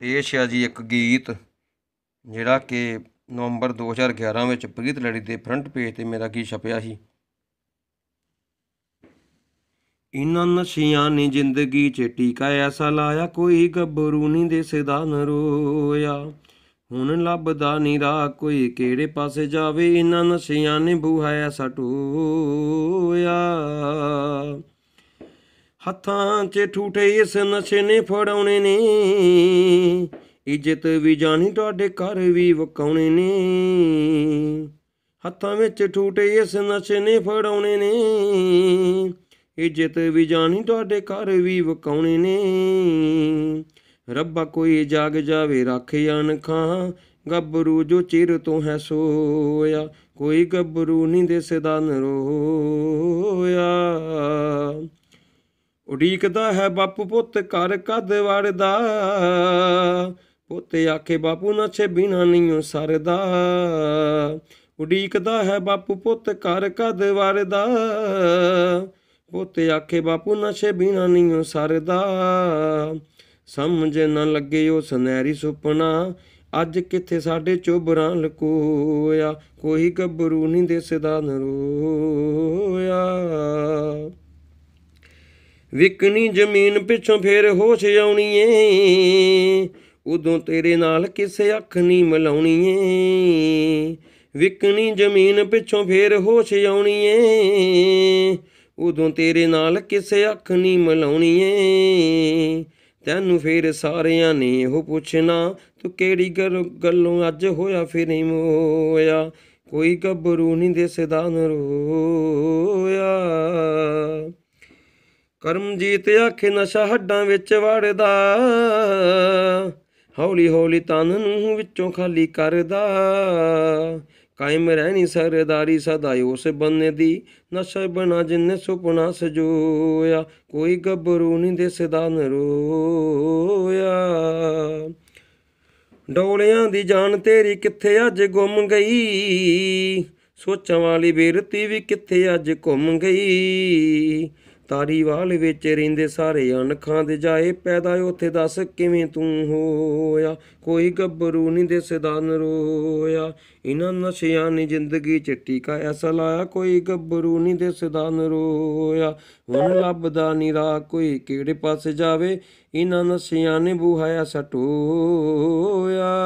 ਪੇਸ਼ ਆ ਜੀ ਇੱਕ ਗੀਤ ਜਿਹੜਾ ਕਿ ਨਵੰਬਰ 2011 ਵਿੱਚ ਪ੍ਰੀਤ ਲੜੀ ਦੇ ਫਰੰਟ ਪੇਜ ਤੇ ਮੇਰਾ ਕੀ ਛਪਿਆ ਸੀ ਇਨਾਂ ਨਸ਼ਿਆਂ ਨੇ ਜ਼ਿੰਦਗੀ 'ਚ ਟੀਕਾ ਐਸਾ ਲਾਇਆ ਕੋਈ ਗੱਭਰੂ ਨਹੀਂ ਦਿਸਦਾ ਨਰੋਇਆ ਹੁਣ ਲੱਭਦਾ ਨਹੀਂ ਰਾਹ ਕੋਈ ਕਿਹੜੇ ਪਾਸੇ ਜਾਵੇ ਇਨਾਂ ਨਸ਼ਿਆਂ ਨੇ ਬੂਹਾ ਐਸਾ ਟੋਇਆ ਹੱਥਾਂ 'ਚ ਠੂਠੇ ਇਸ ਨਸ਼ੇ ਨੇ ਫੜਾਉਣੇ ਨੇ ਇੱਜ਼ਤ ਵੀ ਜਾਣੀ ਤੁਹਾਡੇ ਘਰ ਵੀ ਵਕਾਉਣੇ ਨੇ ਹੱਥਾਂ ਵਿੱਚ ਠੂਠੇ ਇਸ ਨਸ਼ੇ ਨੇ ਫੜਾਉਣੇ ਨੇ ਇੱਜ਼ਤ ਵੀ ਜਾਣੀ ਤੁਹਾਡੇ ਘਰ ਵੀ ਵਕਾਉਣੇ ਨੇ ਰੱਬਾ ਕੋਈ ਜਾਗ ਜਾਵੇ ਰੱਖ ਅਣਖਾਂ ਗੱਭਰੂ ਜੋ ਚਿਰ ਤੋਂ ਹੈ ਸੋਇਆ ਕੋਈ ਗੱਭਰੂ ਨਹੀਂ ਦਿਸਦਾ ਨਰੋ ਉਡੀਕਦਾ ਹੈ ਬਾਪੂ ਪੁੱਤ ਘਰ ਕਦ ਵੜਦਾ ਪੁੱਤ ਆਖੇ ਬਾਪੂ ਛੇ ਬਿਨਾ ਨਹੀਂ ਸਰਦਾ ਉਡੀਕਦਾ ਹੈ ਬਾਪੂ ਪੁੱਤ ਘਰ ਕਦ ਵੜਦਾ ਪੁੱਤ ਆਖੇ ਬਾਪੂ ਛੇ ਬਿਨਾ ਨਹੀਂ ਸਰਦਾ ਸਮਝ ਨਾ ਲੱਗੇ ਉਹ ਸੁਨਹਿਰੀ ਸੁਪਨਾ ਅੱਜ ਕਿੱਥੇ ਸਾਡੇ ਚੋਬਰਾਂ ਲਕੋਇਆ ਕੋਈ ਗੱਭਰੂ ਨਹੀਂ ਦਿਸਦਾ ਨਰੋਇਆ ਵਿਕਣੀ ਜ਼ਮੀਨ ਪਿੱਛੋਂ ਫੇਰ ਹੋਸ਼ ਆਉਣੀ ਏ ਉਦੋਂ ਤੇਰੇ ਨਾਲ ਕਿਸੇ ਅੱਖ ਨਹੀਂ ਮਿਲਾਉਣੀ ਏ ਵਿਕਣੀ ਜ਼ਮੀਨ ਪਿੱਛੋਂ ਫੇਰ ਹੋਸ਼ ਆਉਣੀ ਏ ਉਦੋਂ ਤੇਰੇ ਨਾਲ ਕਿਸੇ ਅੱਖ ਨਹੀਂ ਮਿਲਾਉਣੀ ਏ ਤੈਨੂੰ ਫੇਰ ਸਾਰਿਆਂ ਨੇ ਉਹ ਪੁੱਛਣਾ ਤੂੰ ਕਿਹੜੀ ਗੱਲੋਂ ਅੱਜ ਹੋਇਆ ਨਹੀਂ ਮੋਇਆ ਕੋਈ ਗੱਭਰੂ ਨਹੀਂ ਦਿਸਦਾ ਨਰੋਇਆ ਕਰਮ ਜੀਤ ਆਖੇ ਨਸ਼ਾ ਹੱਡਾਂ ਵਿੱਚ ਵੜਦਾ ਹੌਲੀ ਹੌਲੀ ਤਨ ਨੂੰ ਵਿੱਚੋਂ ਖਾਲੀ ਕਰਦਾ ਕਾਇਮ ਰਹਿਣੀ ਸਰਦਾਰੀ ਸਦਾ ਉਸ ਬੰਨੇ ਦੀ ਨਸ਼ਾ ਬਣਾ ਜਿੰਨੇ ਸੁਪਨਾ ਸਜੋਇਆ ਕੋਈ ਗੱਭਰੂ ਨਹੀਂ ਦਿਸਦਾ ਨਰੋਇਆ ਡੋਲਿਆਂ ਦੀ ਜਾਨ ਤੇਰੀ ਕਿੱਥੇ ਅੱਜ ਗੁੰਮ ਗਈ ਸੋਚਾਂ ਵਾਲੀ ਬੇਰਤੀ ਵੀ ਕਿੱਥੇ ਅੱਜ ਘੁੰਮ ਗਈ ਤਾਰੀਵਾਲ ਵਿੱਚ ਰਹਿੰਦੇ ਸਾਰੇ ਅਣਖਾਂ ਦੇ ਜਾਏ ਪੈਦਾ ਉਥੇ ਦੱਸ ਕਿਵੇਂ ਤੂੰ ਹੋਇਆ ਕੋਈ ਗੱਭਰੂ ਨਹੀਂ ਦਿਸਦਾ ਨਰੋਇਆ ਇਹਨਾਂ ਨਸ਼ਿਆਂ ਨੇ ਜ਼ਿੰਦਗੀ ਚਿੱਟੀ ਕਾ ਐਸਾ ਲਾਇਆ ਕੋਈ ਗੱਭਰੂ ਨਹੀਂ ਦਿਸਦਾ ਨਰੋਇਆ ਹੁਣ ਲੱਭਦਾ ਨਹੀਂ ਰਾਹ ਕੋਈ ਕਿਹੜੇ ਪਾਸੇ ਜਾਵੇ ਇਹਨਾਂ ਨਸ਼ਿਆਂ ਨੇ ਬੁਹਾਇਆ ਸਟੋਇਆ